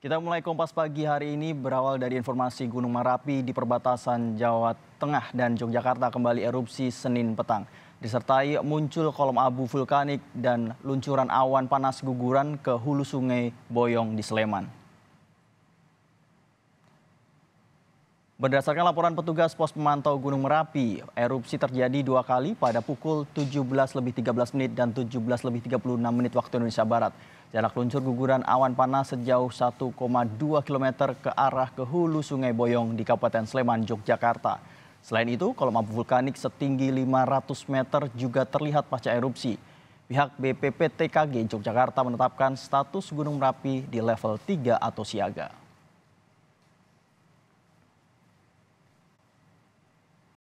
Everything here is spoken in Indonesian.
Kita mulai Kompas pagi hari ini berawal dari informasi Gunung Merapi di perbatasan Jawa Tengah dan Yogyakarta kembali erupsi Senin petang. Disertai muncul kolom abu vulkanik dan luncuran awan panas guguran ke hulu sungai Boyong di Sleman. Berdasarkan laporan petugas pos pemantau Gunung Merapi, erupsi terjadi dua kali pada pukul 17 menit dan 17 menit waktu Indonesia Barat. Jarak luncur guguran awan panas sejauh 1,2 km ke arah ke hulu Sungai Boyong di Kabupaten Sleman, Yogyakarta. Selain itu, kolom abu vulkanik setinggi 500 meter juga terlihat pasca erupsi. Pihak BPPTKG Yogyakarta menetapkan status Gunung Merapi di level 3 atau siaga.